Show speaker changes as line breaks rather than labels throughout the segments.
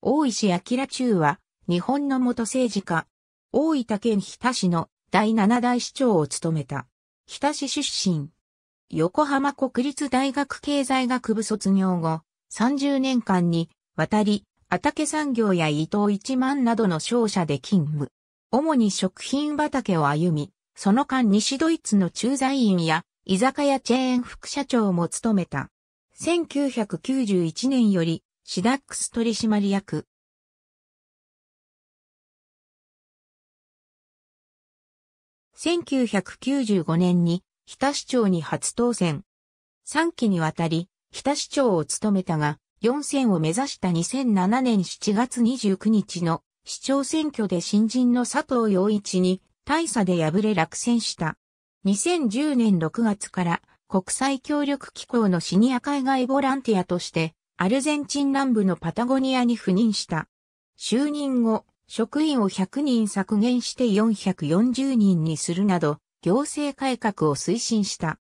大石明中は、日本の元政治家、大分県日田市の第七代市長を務めた。日田市出身。横浜国立大学経済学部卒業後、30年間に、渡り、畑産業や伊藤一万などの商社で勤務。主に食品畑を歩み、その間西ドイツの駐在員や、居酒屋チェーン副社長も務めた。1991年より、シダックス取締役。1995年に、日田市長に初当選。3期にわたり、日田市長を務めたが、4選を目指した2007年7月29日の市長選挙で新人の佐藤洋一に大差で敗れ落選した。2010年6月から国際協力機構のシニア海外ボランティアとしてアルゼンチン南部のパタゴニアに赴任した。就任後、職員を100人削減して440人にするなど、行政改革を推進した。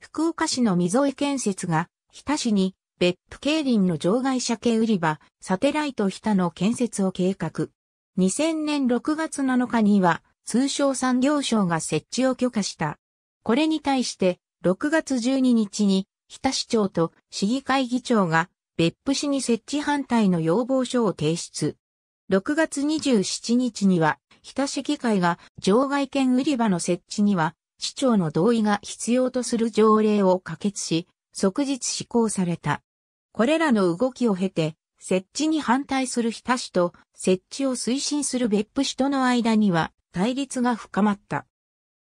福岡市の溝井建設が、日田市に別府競輪の場外車系売り場、サテライト日田の建設を計画。2000年6月7日には、通商産業省が設置を許可した。これに対して、6月12日に日田市長と市議会議長が別府市に設置反対の要望書を提出。6月27日には、日田市議会が場外券売り場の設置には、市長の同意が必要とする条例を可決し、即日施行された。これらの動きを経て、設置に反対する日田市と設置を推進する別府市との間には対立が深まった。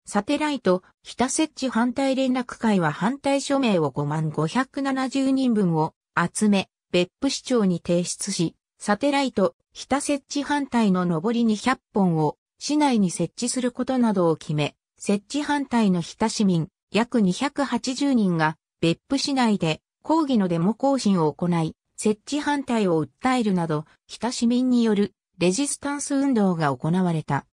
サテライト、北設置反対連絡会は反対署名を5万570人分を集め、別府市長に提出し、サテライト、北設置反対の上り200本を市内に設置することなどを決め、設置反対の北市民約280人が別府市内で抗議のデモ行進を行い、設置反対を訴えるなど、北市民によるレジスタンス運動が行われた。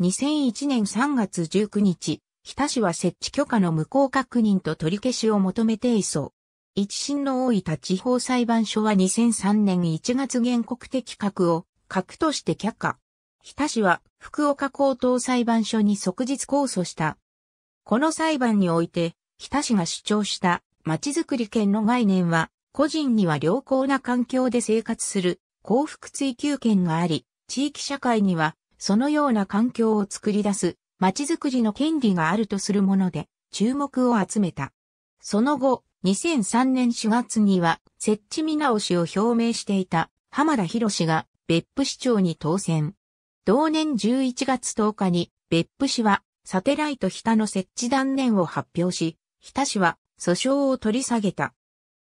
2001年3月19日、日田市は設置許可の無効確認と取り消しを求めて移送。一審の多い立地方裁判所は2003年1月原告的格を格として却下。日田市は福岡高等裁判所に即日控訴した。この裁判において、日田市が主張した町づくり権の概念は、個人には良好な環境で生活する幸福追求権があり、地域社会にはそのような環境を作り出す、街づくりの権利があるとするもので、注目を集めた。その後、2003年4月には、設置見直しを表明していた、浜田博氏が、別府市長に当選。同年11月10日に、別府市は、サテライト北の設置断念を発表し、日田市は、訴訟を取り下げた。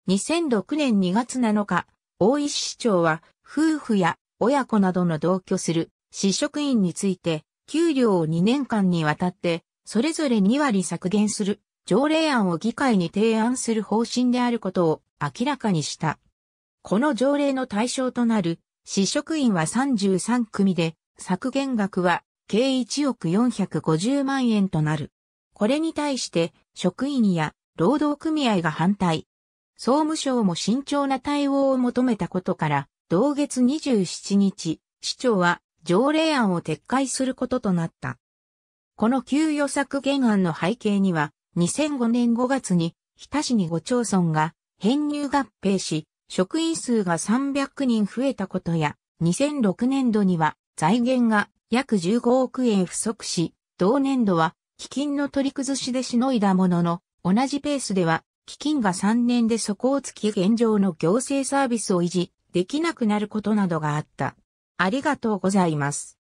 2006年2月7日、大石市長は、夫婦や親子などの同居する市職員について、給料を2年間にわたって、それぞれ2割削減する、条例案を議会に提案する方針であることを明らかにした。この条例の対象となる、市職員は33組で、削減額は計1億450万円となる。これに対して、職員や労働組合が反対。総務省も慎重な対応を求めたことから、同月27日、市長は条例案を撤回することとなった。この給与削減案の背景には、2005年5月に、日田市に5町村が編入合併し、職員数が300人増えたことや、2006年度には財源が約15億円不足し、同年度は基金の取り崩しでしのいだものの、同じペースでは基金が3年で底をつき現状の行政サービスを維持できなくなることなどがあった。ありがとうございます。